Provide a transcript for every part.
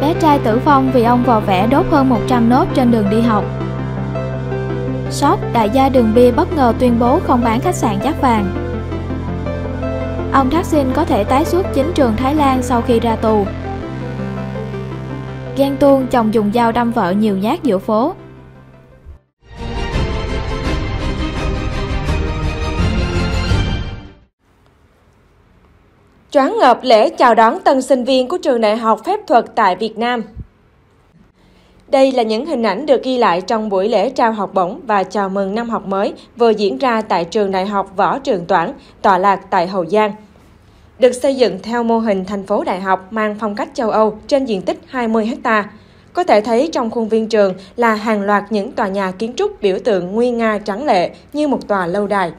Bé trai tử vong vì ông vò vẽ đốt hơn 100 nốt trên đường đi học. Shop đại gia đường bia bất ngờ tuyên bố không bán khách sạn Giác Vàng. Ông Thắc Sinh có thể tái xuất chính trường Thái Lan sau khi ra tù. Ghen tuông chồng dùng dao đâm vợ nhiều nhát giữa phố. Choáng ngợp lễ chào đón tân sinh viên của trường đại học phép thuật tại Việt Nam. Đây là những hình ảnh được ghi lại trong buổi lễ trao học bổng và chào mừng năm học mới vừa diễn ra tại trường đại học Võ Trường Toản, tọa lạc tại Hậu Giang. Được xây dựng theo mô hình thành phố đại học mang phong cách châu Âu trên diện tích 20 ha. Có thể thấy trong khuôn viên trường là hàng loạt những tòa nhà kiến trúc biểu tượng nguy nga trắng lệ như một tòa lâu đài.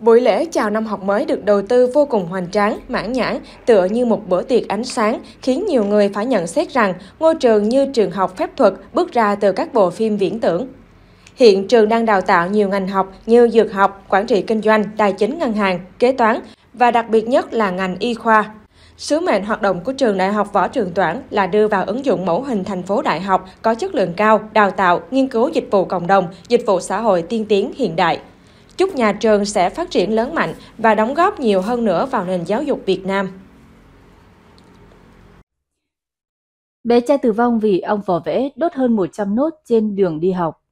Buổi lễ chào năm học mới được đầu tư vô cùng hoành tráng, mãn nhãn, tựa như một bữa tiệc ánh sáng, khiến nhiều người phải nhận xét rằng ngôi trường như trường học phép thuật bước ra từ các bộ phim viễn tưởng. Hiện trường đang đào tạo nhiều ngành học như dược học, quản trị kinh doanh, tài chính ngân hàng, kế toán và đặc biệt nhất là ngành y khoa. Sứ mệnh hoạt động của trường Đại học Võ Trường Toản là đưa vào ứng dụng mẫu hình thành phố đại học có chất lượng cao, đào tạo, nghiên cứu dịch vụ cộng đồng, dịch vụ xã hội tiên tiến hiện đại chúc nhà trường sẽ phát triển lớn mạnh và đóng góp nhiều hơn nữa vào nền giáo dục Việt Nam. Bé trai tử vong vì ong vỏ vẽ đốt hơn 100 nốt trên đường đi học.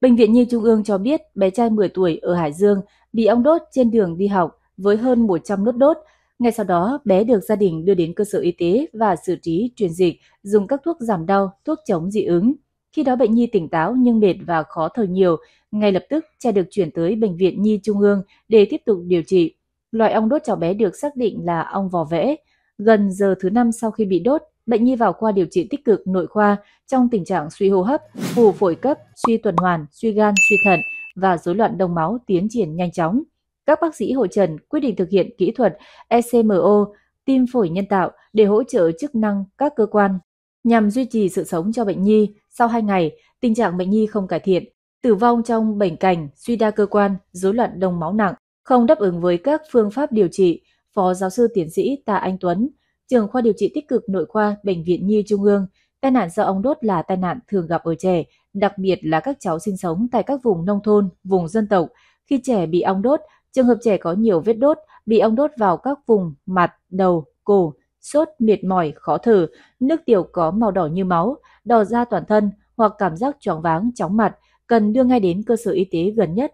Bệnh viện Nhi Trung ương cho biết bé trai 10 tuổi ở Hải Dương bị ong đốt trên đường đi học với hơn 100 nốt đốt. Ngay sau đó, bé được gia đình đưa đến cơ sở y tế và xử trí truyền dịch, dùng các thuốc giảm đau, thuốc chống dị ứng. Khi đó bệnh nhi tỉnh táo nhưng mệt và khó thở nhiều, ngay lập tức, cha được chuyển tới Bệnh viện Nhi Trung ương để tiếp tục điều trị. Loại ong đốt cháu bé được xác định là ong vò vẽ. Gần giờ thứ năm sau khi bị đốt, bệnh nhi vào khoa điều trị tích cực nội khoa trong tình trạng suy hô hấp, phù phổi cấp, suy tuần hoàn, suy gan, suy thận và rối loạn đông máu tiến triển nhanh chóng. Các bác sĩ hội trần quyết định thực hiện kỹ thuật ECMO, tim phổi nhân tạo để hỗ trợ chức năng các cơ quan nhằm duy trì sự sống cho bệnh nhi. Sau 2 ngày, tình trạng bệnh nhi không cải thiện, tử vong trong bệnh cảnh suy đa cơ quan, rối loạn đông máu nặng, không đáp ứng với các phương pháp điều trị, Phó giáo sư tiến sĩ Tạ Anh Tuấn, trường khoa điều trị tích cực nội khoa Bệnh viện Nhi Trung ương, tai nạn do ong đốt là tai nạn thường gặp ở trẻ, đặc biệt là các cháu sinh sống tại các vùng nông thôn, vùng dân tộc. Khi trẻ bị ong đốt, trường hợp trẻ có nhiều vết đốt, bị ong đốt vào các vùng mặt, đầu, cổ, sốt, mệt mỏi, khó thở, nước tiểu có màu đỏ như máu, đỏ da toàn thân hoặc cảm giác choáng váng, chóng mặt, cần đưa ngay đến cơ sở y tế gần nhất.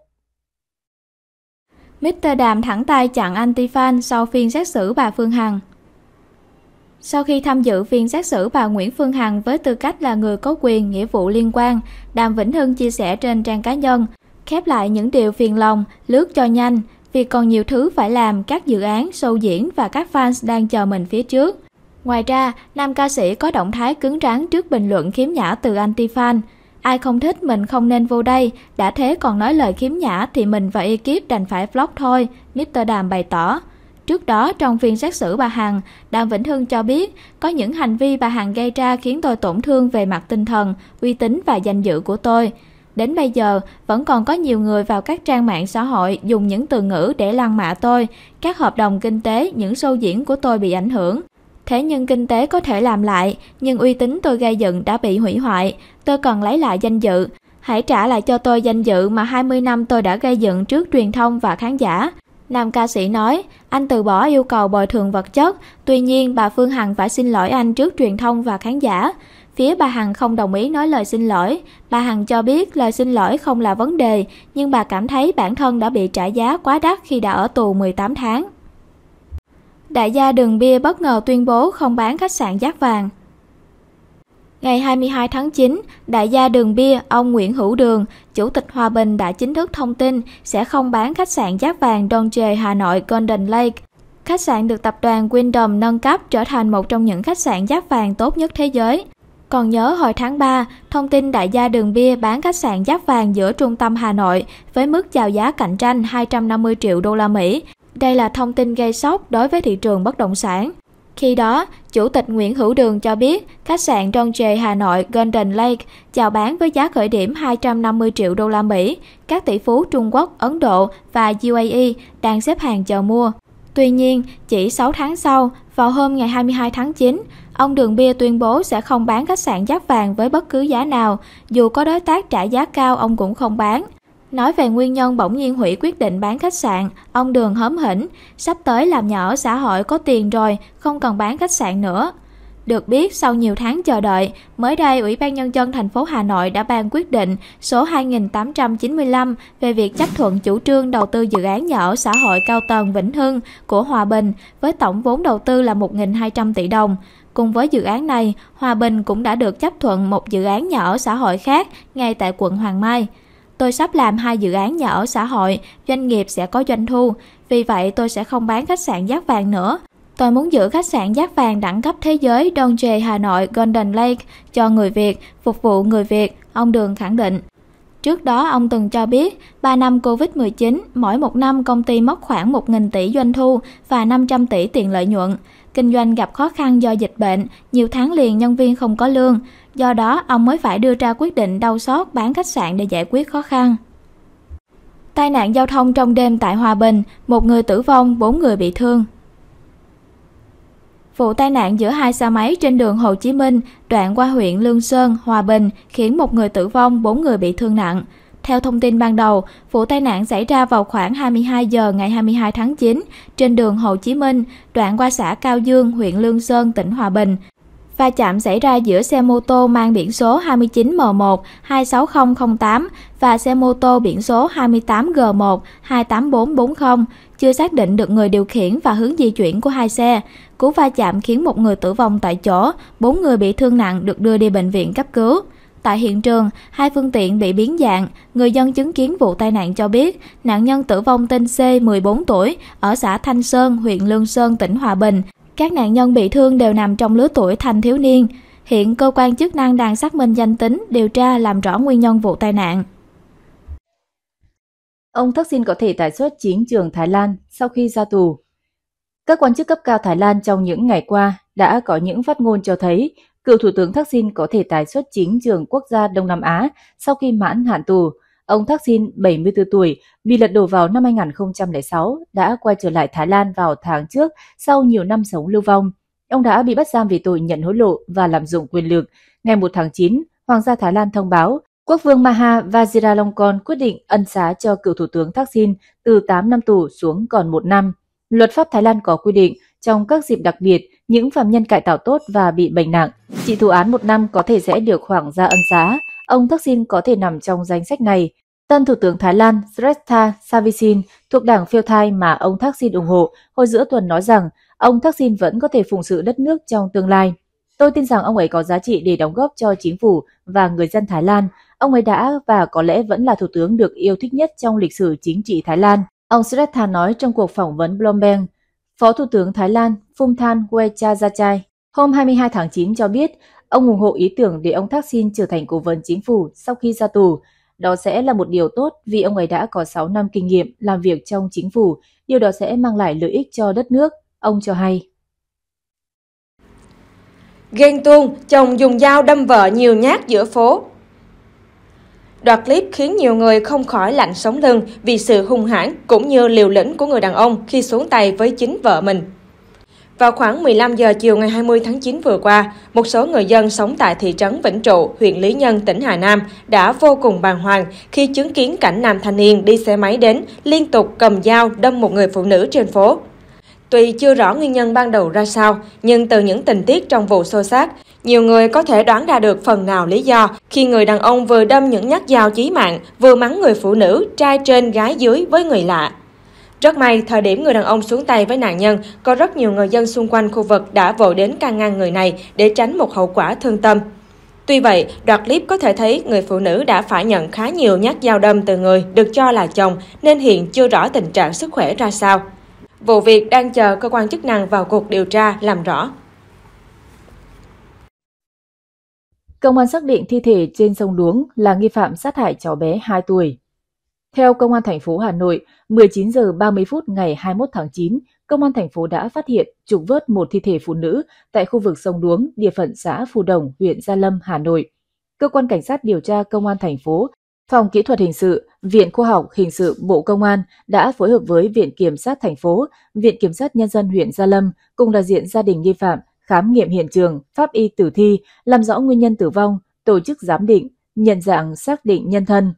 Mr. Đàm thẳng tay chặn anti fan sau phiên xét xử bà Phương Hằng. Sau khi tham dự phiên xét xử bà Nguyễn Phương Hằng với tư cách là người có quyền, nghĩa vụ liên quan, Đàm Vĩnh Hưng chia sẻ trên trang cá nhân, khép lại những điều phiền lòng, lướt cho nhanh, vì còn nhiều thứ phải làm các dự án, show diễn và các fans đang chờ mình phía trước. Ngoài ra, nam ca sĩ có động thái cứng rắn trước bình luận khiếm nhã từ anti-fan. Ai không thích mình không nên vô đây, đã thế còn nói lời khiếm nhã thì mình và ekip đành phải block thôi, Mr. Đàm bày tỏ. Trước đó trong phiên xét xử bà Hằng, Đàm Vĩnh Hưng cho biết có những hành vi bà Hằng gây ra khiến tôi tổn thương về mặt tinh thần, uy tín và danh dự của tôi. Đến bây giờ, vẫn còn có nhiều người vào các trang mạng xã hội dùng những từ ngữ để lăng mạ tôi, các hợp đồng kinh tế, những show diễn của tôi bị ảnh hưởng. Thế nhưng kinh tế có thể làm lại, nhưng uy tín tôi gây dựng đã bị hủy hoại, tôi cần lấy lại danh dự. Hãy trả lại cho tôi danh dự mà 20 năm tôi đã gây dựng trước truyền thông và khán giả. Nam ca sĩ nói, anh từ bỏ yêu cầu bồi thường vật chất, tuy nhiên bà Phương Hằng phải xin lỗi anh trước truyền thông và khán giả. Phía bà Hằng không đồng ý nói lời xin lỗi. Bà Hằng cho biết lời xin lỗi không là vấn đề, nhưng bà cảm thấy bản thân đã bị trả giá quá đắt khi đã ở tù 18 tháng đại gia Đường Bia bất ngờ tuyên bố không bán khách sạn Giác Vàng. Ngày 22 tháng 9, đại gia Đường Bia, ông Nguyễn Hữu Đường, Chủ tịch Hòa Bình đã chính thức thông tin sẽ không bán khách sạn Giác Vàng Don Hà Nội Golden Lake. Khách sạn được tập đoàn Wyndham nâng cấp trở thành một trong những khách sạn Giác Vàng tốt nhất thế giới. Còn nhớ hồi tháng 3, thông tin đại gia Đường Bia bán khách sạn Giác Vàng giữa trung tâm Hà Nội với mức chào giá cạnh tranh 250 triệu đô la Mỹ đây là thông tin gây sốc đối với thị trường bất động sản. Khi đó, Chủ tịch Nguyễn Hữu Đường cho biết khách sạn Donje Hà Nội Golden Lake chào bán với giá khởi điểm 250 triệu đô la Mỹ. Các tỷ phú Trung Quốc, Ấn Độ và UAE đang xếp hàng chờ mua. Tuy nhiên, chỉ 6 tháng sau, vào hôm ngày 22 tháng 9, ông Đường Bia tuyên bố sẽ không bán khách sạn Giác Vàng với bất cứ giá nào, dù có đối tác trả giá cao ông cũng không bán. Nói về nguyên nhân bỗng nhiên hủy quyết định bán khách sạn, ông Đường hớm hỉnh, sắp tới làm nhà ở xã hội có tiền rồi, không cần bán khách sạn nữa. Được biết, sau nhiều tháng chờ đợi, mới đây Ủy ban Nhân dân thành phố Hà Nội đã ban quyết định số 2895 về việc chấp thuận chủ trương đầu tư dự án nhà ở xã hội cao tầng Vĩnh Hưng của Hòa Bình với tổng vốn đầu tư là 1.200 tỷ đồng. Cùng với dự án này, Hòa Bình cũng đã được chấp thuận một dự án nhà ở xã hội khác ngay tại quận Hoàng Mai. Tôi sắp làm hai dự án nhà ở xã hội, doanh nghiệp sẽ có doanh thu, vì vậy tôi sẽ không bán khách sạn giác vàng nữa. Tôi muốn giữ khách sạn giác vàng đẳng cấp thế giới Don J Hà Nội Golden Lake cho người Việt, phục vụ người Việt, ông Đường khẳng định. Trước đó, ông từng cho biết, 3 năm Covid-19, mỗi một năm công ty mất khoảng 1.000 tỷ doanh thu và 500 tỷ tiền lợi nhuận. Kinh doanh gặp khó khăn do dịch bệnh, nhiều tháng liền nhân viên không có lương do đó ông mới phải đưa ra quyết định đau xót bán khách sạn để giải quyết khó khăn. Tai nạn giao thông trong đêm tại Hòa Bình, một người tử vong, bốn người bị thương. Vụ tai nạn giữa hai xe máy trên đường Hồ Chí Minh, đoạn qua huyện Lương Sơn, Hòa Bình khiến một người tử vong, bốn người bị thương nặng. Theo thông tin ban đầu, vụ tai nạn xảy ra vào khoảng 22 giờ ngày 22 tháng 9 trên đường Hồ Chí Minh, đoạn qua xã Cao Dương, huyện Lương Sơn, tỉnh Hòa Bình, Va chạm xảy ra giữa xe mô tô mang biển số 29M1 26008 và xe mô tô biển số 28G1 28440, chưa xác định được người điều khiển và hướng di chuyển của hai xe. Cú va chạm khiến một người tử vong tại chỗ, bốn người bị thương nặng được đưa đi bệnh viện cấp cứu. Tại hiện trường, hai phương tiện bị biến dạng. Người dân chứng kiến vụ tai nạn cho biết, nạn nhân tử vong tên C, 14 tuổi, ở xã Thanh Sơn, huyện Lương Sơn, tỉnh Hòa Bình. Các nạn nhân bị thương đều nằm trong lứa tuổi thanh thiếu niên. Hiện cơ quan chức năng đang xác minh danh tính, điều tra làm rõ nguyên nhân vụ tai nạn. Ông Thaksin có thể tái xuất chính trường Thái Lan sau khi ra tù. Các quan chức cấp cao Thái Lan trong những ngày qua đã có những phát ngôn cho thấy cựu Thủ tướng Thaksin có thể tái xuất chính trường quốc gia Đông Nam Á sau khi mãn hạn tù – Ông Thaksin, 74 tuổi, bị lật đổ vào năm 2006, đã quay trở lại Thái Lan vào tháng trước sau nhiều năm sống lưu vong. Ông đã bị bắt giam vì tội nhận hối lộ và lạm dụng quyền lực. Ngày 1 tháng 9, Hoàng gia Thái Lan thông báo Quốc vương Maha Vajiralongkorn quyết định ân xá cho cựu thủ tướng Thaksin từ 8 năm tù xuống còn 1 năm. Luật pháp Thái Lan có quy định trong các dịp đặc biệt, những phạm nhân cải tạo tốt và bị bệnh nặng, chỉ thụ án một năm có thể sẽ được Hoàng gia ân xá ông Thaksin có thể nằm trong danh sách này. Tân Thủ tướng Thái Lan Srettha Savisin thuộc đảng phiêu thai mà ông Thaksin ủng hộ hồi giữa tuần nói rằng ông Thaksin vẫn có thể phụng sự đất nước trong tương lai. Tôi tin rằng ông ấy có giá trị để đóng góp cho chính phủ và người dân Thái Lan. Ông ấy đã và có lẽ vẫn là thủ tướng được yêu thích nhất trong lịch sử chính trị Thái Lan. Ông Srettha nói trong cuộc phỏng vấn Bloomberg, Phó Thủ tướng Thái Lan Phumthan Wechajachai hôm 22 tháng 9 cho biết Ông ủng hộ ý tưởng để ông Thaksin trở thành cố vấn chính phủ sau khi ra tù. Đó sẽ là một điều tốt vì ông ấy đã có 6 năm kinh nghiệm làm việc trong chính phủ, điều đó sẽ mang lại lợi ích cho đất nước, ông cho hay. Ghen tuông, chồng dùng dao đâm vợ nhiều nhát giữa phố. Đoạt clip khiến nhiều người không khỏi lạnh sống lưng vì sự hung hãn cũng như liều lĩnh của người đàn ông khi xuống tay với chính vợ mình. Vào khoảng 15 giờ chiều ngày 20 tháng 9 vừa qua, một số người dân sống tại thị trấn Vĩnh Trụ, huyện Lý Nhân, tỉnh Hà Nam đã vô cùng bàng hoàng khi chứng kiến cảnh nam thanh niên đi xe máy đến liên tục cầm dao đâm một người phụ nữ trên phố. Tuy chưa rõ nguyên nhân ban đầu ra sao, nhưng từ những tình tiết trong vụ xô xát, nhiều người có thể đoán ra được phần nào lý do khi người đàn ông vừa đâm những nhát dao chí mạng, vừa mắng người phụ nữ, trai trên gái dưới với người lạ. Rất may, thời điểm người đàn ông xuống tay với nạn nhân, có rất nhiều người dân xung quanh khu vực đã vội đến can ngăn người này để tránh một hậu quả thương tâm. Tuy vậy, đoạn clip có thể thấy người phụ nữ đã phải nhận khá nhiều nhát dao đâm từ người được cho là chồng nên hiện chưa rõ tình trạng sức khỏe ra sao. Vụ việc đang chờ cơ quan chức năng vào cuộc điều tra làm rõ. Công an xác định thi thể trên sông Đuống là nghi phạm sát hại cháu bé 2 tuổi. Theo Công an thành phố Hà Nội, 19 giờ 30 phút ngày 21 tháng 9, Công an thành phố đã phát hiện trục vớt một thi thể phụ nữ tại khu vực sông Đuống, địa phận xã Phù Đồng, huyện Gia Lâm, Hà Nội. Cơ quan Cảnh sát điều tra Công an thành phố, Phòng Kỹ thuật Hình sự, Viện Khoa học Hình sự Bộ Công an đã phối hợp với Viện Kiểm sát thành phố, Viện Kiểm sát Nhân dân huyện Gia Lâm cùng đại diện gia đình nghi phạm khám nghiệm hiện trường, pháp y tử thi, làm rõ nguyên nhân tử vong, tổ chức giám định, nhận dạng xác định nhân thân.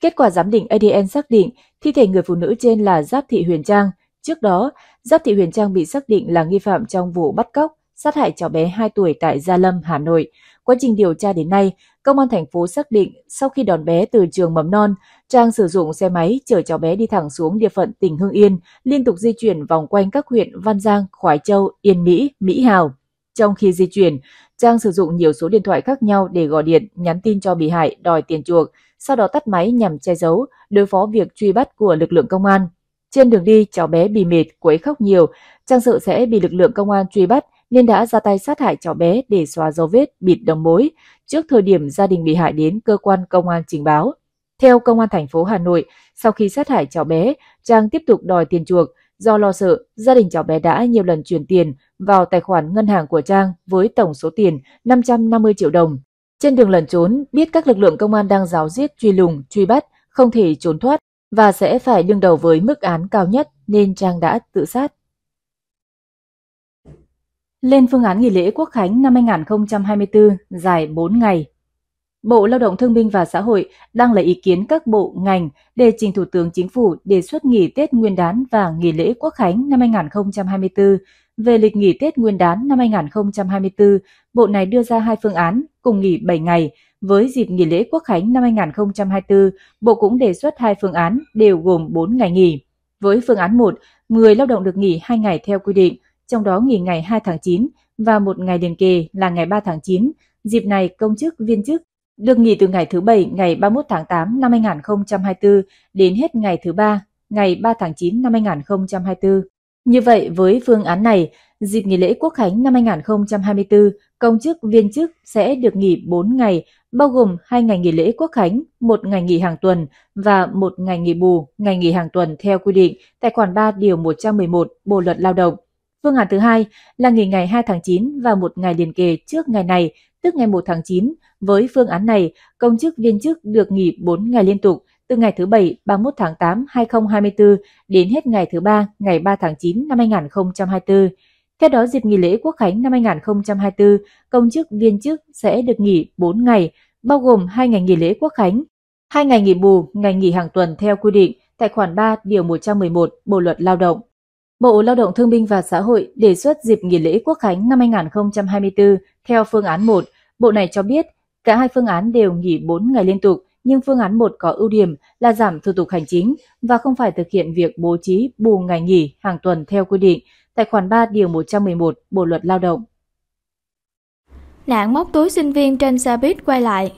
Kết quả giám định ADN xác định thi thể người phụ nữ trên là Giáp Thị Huyền Trang. Trước đó, Giáp Thị Huyền Trang bị xác định là nghi phạm trong vụ bắt cóc, sát hại cháu bé 2 tuổi tại Gia Lâm, Hà Nội. Quá trình điều tra đến nay, công an thành phố xác định sau khi đón bé từ trường mầm non, Trang sử dụng xe máy chở cháu bé đi thẳng xuống địa phận tỉnh Hưng Yên, liên tục di chuyển vòng quanh các huyện Văn Giang, Khoái Châu, Yên Mỹ, Mỹ Hào. Trong khi di chuyển, Trang sử dụng nhiều số điện thoại khác nhau để gọi điện, nhắn tin cho bị hại đòi tiền chuộc sau đó tắt máy nhằm che giấu, đối phó việc truy bắt của lực lượng công an. Trên đường đi, cháu bé bị mệt, quấy khóc nhiều, Trang sợ sẽ bị lực lượng công an truy bắt nên đã ra tay sát hại cháu bé để xóa dấu vết, bịt đồng mối trước thời điểm gia đình bị hại đến cơ quan công an trình báo. Theo công an thành phố Hà Nội, sau khi sát hại cháu bé, Trang tiếp tục đòi tiền chuộc. Do lo sợ, gia đình cháu bé đã nhiều lần chuyển tiền vào tài khoản ngân hàng của Trang với tổng số tiền 550 triệu đồng. Trên đường lẩn trốn, biết các lực lượng công an đang giáo giết truy lùng, truy bắt, không thể trốn thoát và sẽ phải đương đầu với mức án cao nhất nên Trang đã tự sát. Lên phương án nghỉ lễ Quốc Khánh năm 2024 dài 4 ngày. Bộ Lao động Thương binh và Xã hội đang lấy ý kiến các bộ ngành để trình Thủ tướng Chính phủ đề xuất nghỉ Tết Nguyên đán và nghỉ lễ Quốc Khánh năm 2024 về lịch nghỉ Tết Nguyên đán năm 2024, Bộ này đưa ra hai phương án cùng nghỉ 7 ngày. Với dịp nghỉ lễ Quốc khánh năm 2024, Bộ cũng đề xuất hai phương án đều gồm 4 ngày nghỉ. Với phương án 1, người lao động được nghỉ 2 ngày theo quy định, trong đó nghỉ ngày 2 tháng 9 và một ngày liền kề là ngày 3 tháng 9. Dịp này, công chức, viên chức được nghỉ từ ngày thứ Bảy ngày 31 tháng 8 năm 2024 đến hết ngày thứ Ba ngày 3 tháng 9 năm 2024. Như vậy, với phương án này, dịp nghỉ lễ Quốc khánh năm 2024, công chức viên chức sẽ được nghỉ 4 ngày, bao gồm 2 ngày nghỉ lễ Quốc khánh, 1 ngày nghỉ hàng tuần và 1 ngày nghỉ bù, ngày nghỉ hàng tuần theo quy định tại khoản 3 điều 111 Bộ luật Lao động. Phương án thứ hai là nghỉ ngày 2 tháng 9 và một ngày liền kề trước ngày này, tức ngày 1 tháng 9. Với phương án này, công chức viên chức được nghỉ 4 ngày liên tục từ ngày thứ Bảy 31 tháng 8 2024 đến hết ngày thứ Ba ngày 3 tháng 9 năm 2024. Theo đó, dịp nghỉ lễ Quốc khánh năm 2024, công chức viên chức sẽ được nghỉ 4 ngày, bao gồm 2 ngày nghỉ lễ Quốc khánh, 2 ngày nghỉ bù, ngày nghỉ hàng tuần theo quy định tại khoản 3 điều 111 Bộ luật Lao động. Bộ Lao động Thương binh và Xã hội đề xuất dịp nghỉ lễ Quốc khánh năm 2024 theo phương án 1. Bộ này cho biết cả hai phương án đều nghỉ 4 ngày liên tục, nhưng phương án 1 có ưu điểm là giảm thủ tục hành chính và không phải thực hiện việc bố trí bù ngày nghỉ hàng tuần theo quy định tại khoản 3 điều 111 Bộ luật Lao động. Nạn móc túi sinh viên trên xe buýt quay lại.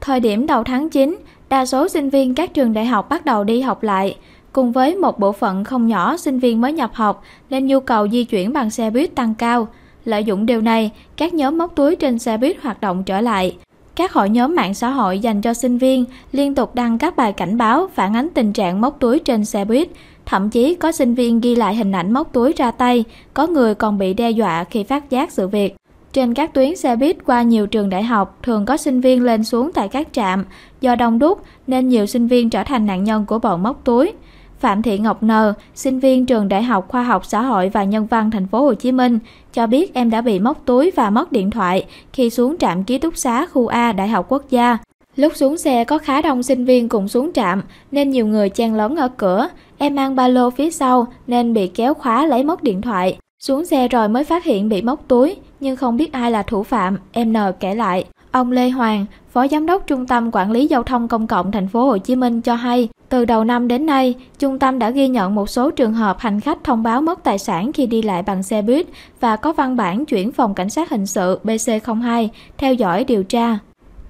Thời điểm đầu tháng 9, đa số sinh viên các trường đại học bắt đầu đi học lại, cùng với một bộ phận không nhỏ sinh viên mới nhập học nên nhu cầu di chuyển bằng xe buýt tăng cao. Lợi dụng điều này, các nhóm móc túi trên xe buýt hoạt động trở lại, các hội nhóm mạng xã hội dành cho sinh viên liên tục đăng các bài cảnh báo phản ánh tình trạng móc túi trên xe buýt. Thậm chí có sinh viên ghi lại hình ảnh móc túi ra tay, có người còn bị đe dọa khi phát giác sự việc. Trên các tuyến xe buýt qua nhiều trường đại học, thường có sinh viên lên xuống tại các trạm. Do đông đúc nên nhiều sinh viên trở thành nạn nhân của bọn móc túi. Phạm Thị Ngọc N, sinh viên trường Đại học Khoa học Xã hội và Nhân văn Thành phố Hồ Chí Minh, cho biết em đã bị móc túi và mất điện thoại khi xuống trạm ký túc xá khu A Đại học Quốc gia. Lúc xuống xe có khá đông sinh viên cùng xuống trạm nên nhiều người chen lấn ở cửa. Em mang ba lô phía sau nên bị kéo khóa lấy mất điện thoại. Xuống xe rồi mới phát hiện bị móc túi nhưng không biết ai là thủ phạm, em N kể lại. Ông Lê Hoàng, Phó Giám đốc Trung tâm Quản lý Giao thông Công cộng Thành phố Hồ Chí Minh cho hay, từ đầu năm đến nay, trung tâm đã ghi nhận một số trường hợp hành khách thông báo mất tài sản khi đi lại bằng xe buýt và có văn bản chuyển phòng cảnh sát hình sự BC02 theo dõi điều tra.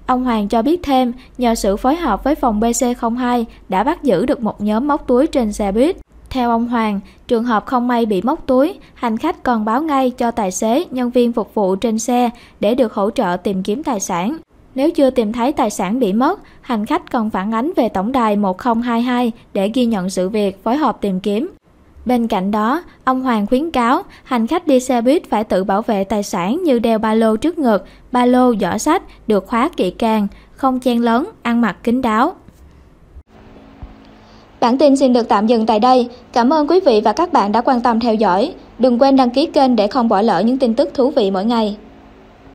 Ông Hoàng cho biết thêm, nhờ sự phối hợp với phòng BC02 đã bắt giữ được một nhóm móc túi trên xe buýt. Theo ông Hoàng, trường hợp không may bị móc túi, hành khách còn báo ngay cho tài xế, nhân viên phục vụ trên xe để được hỗ trợ tìm kiếm tài sản. Nếu chưa tìm thấy tài sản bị mất, hành khách cần phản ánh về tổng đài 1022 để ghi nhận sự việc phối hợp tìm kiếm. Bên cạnh đó, ông Hoàng khuyến cáo hành khách đi xe buýt phải tự bảo vệ tài sản như đeo ba lô trước ngực, ba lô giỏ sách được khóa kỹ càng, không chen lớn, ăn mặc kín đáo. Bản tin xin được tạm dừng tại đây. Cảm ơn quý vị và các bạn đã quan tâm theo dõi. Đừng quên đăng ký kênh để không bỏ lỡ những tin tức thú vị mỗi ngày.